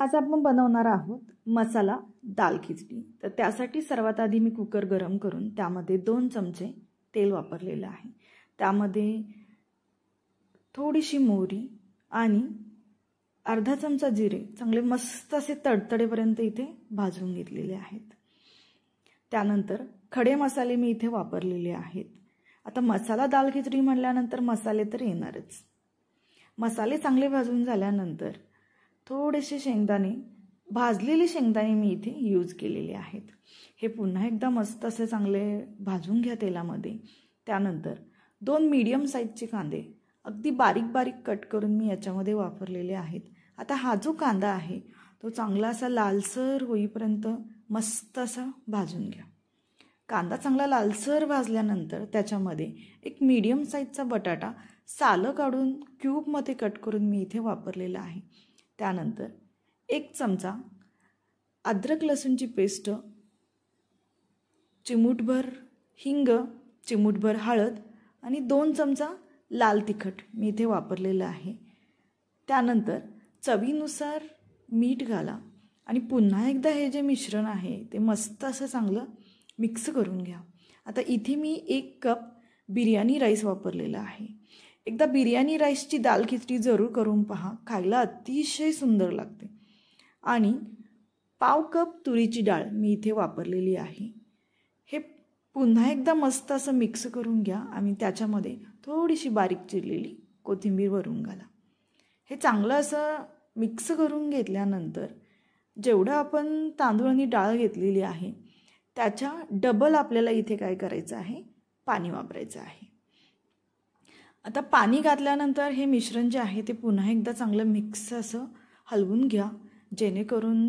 आज आपण बनवणार आहोत मसाला दाल खिचडी तर त्यासाठी सर्वात आधी मी कुकर गरम करून त्यामध्ये दोन चमचे तेल वापरलेलं आहे त्यामध्ये थोडीशी मोहरी आणि अर्धा चमचा जिरे चांगले मस्त असे तडतडेपर्यंत इथे भाजून घेतलेले आहेत त्यानंतर खडे मसाले मी इथे वापरलेले आहेत आता मसाला दाल खिचडी म्हटल्यानंतर मसाले तर येणारच मसाले चांगले भाजून झाल्यानंतर थोडेसे शेंगदाणे भाजलेली शेंगदाणे मी इथे यूज केलेले आहेत हे पुन्हा एकदा मस्त असे चांगले भाजून घ्या तेलामध्ये त्यानंतर दोन मीडियम साईजचे कांदे अगदी बारीक बारीक कट करून मी याच्यामध्ये वापरलेले आहेत आता हा जो कांदा आहे तो चांगला असा लालसर होईपर्यंत मस्त असा भाजून घ्या कांदा चांगला लालसर भाजल्यानंतर त्याच्यामध्ये एक मीडियम साईजचा बटाटा सालं काढून क्यूबमध्ये कट करून मी इथे वापरलेला आहे त्यानंतर एक चमचा अद्रक लसूणची पेस्ट चिमूटभर हिंग चिमूटभर हळद आणि दोन चमचा लाल तिखट मी इथे वापरलेलं आहे त्यानंतर चवीनुसार मीठ घाला आणि पुन्हा एकदा हे जे मिश्रण आहे ते मस्त असं चांगलं मिक्स करून घ्या आता इथे मी एक कप बिर्याणी राईस वापरलेला आहे एकदा बिर्याणी राईसची दाल खिचडी जरूर करून पहा खायला अतिशय सुंदर लागते आणि पाव कप तुरीची डाळ मी इथे वापरलेली आहे हे पुन्हा एकदा मस्त असं मिक्स करून घ्या आणि त्याच्यामध्ये थोडीशी बारीक चिरलेली कोथिंबीर वरून घाला हे चांगलं असं मिक्स करून घेतल्यानंतर जेवढं आपण तांदूळ आणि डाळ घेतलेली आहे त्याच्या डबल आपल्याला इथे काय करायचं आहे पाणी वापरायचं आहे आता पाणी घातल्यानंतर हे मिश्रण जे आहे ते पुन्हा एकदा चांगलं मिक्स असं हलवून घ्या जेणेकरून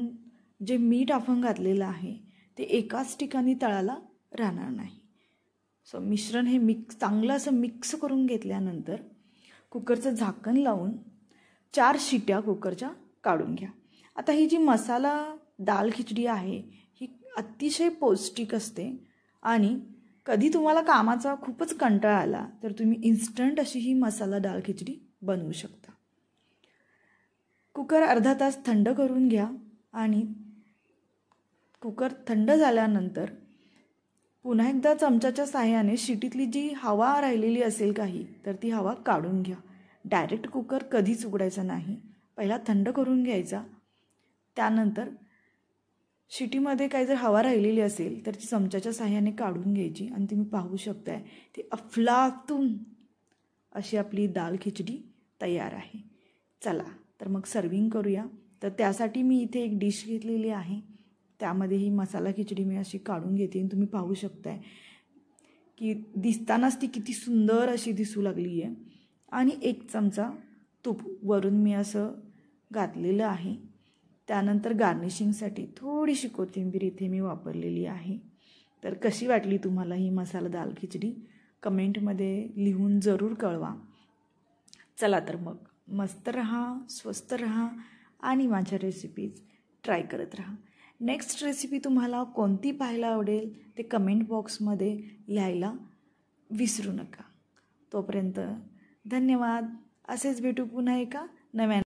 जे मीठ आपण घातलेलं आहे ते एकाच ठिकाणी तळाला राहणार नाही सो मिश्रण हे मिक्स चांगलं असं मिक्स करून घेतल्यानंतर कुकरचं झाकण लावून चार शिट्या कुकरच्या काढून घ्या आता ही जी मसाला दाल खिचडी आहे ही अतिशय पौष्टिक असते आणि कधी तुम्हाला कामाचा खूपच कंटाळा आला तर तुम्ही इन्स्टंट अशी ही मसाला डाळ खिचडी बनवू शकता कुकर अर्धा तास थंड करून घ्या आणि कुकर थंड झाल्यानंतर पुन्हा एकदा चमच्याच्या साहाय्याने शिटीतली जी हवा राहिलेली असेल काही तर ती हवा काढून घ्या डायरेक्ट कुकर कधीच उघडायचा नाही पहिला थंड करून घ्यायचा त्यानंतर शिटीमध्ये काही जर हवा राहिलेली असेल तर ती चमच्याच्या साह्याने काढून घ्यायची आणि तुम्ही पाहू शकताय ती अफलातून अशी आपली दाल खिचडी तयार आहे चला तर मग सर्विंग करूया तर त्यासाठी मी इथे एक डिश घेतलेली आहे त्यामध्ये ही मसाला खिचडी मी अशी काढून घेते आणि तुम्ही पाहू शकताय की दिसतानाच ती किती सुंदर अशी दिसू लागली आहे आणि एक चमचा तूप वरून मी असं घातलेलं आहे त्यानंतर गार्निशिंगसाठी थोडीशी कोथिंबीर इथे मी वापरलेली आहे तर कशी वाटली तुम्हाला ही मसाला दाल खिचडी कमेंटमध्ये लिहून जरूर कळवा चला तर मग मस्त रहा स्वस्त रहा आणि माझ्या रेसिपीज ट्राय करत रहा नेक्स्ट रेसिपी तुम्हाला कोणती पाहायला आवडेल ते कमेंट बॉक्समध्ये लिहायला विसरू नका तोपर्यंत धन्यवाद असेच भेटू पुन्हा एका नव्या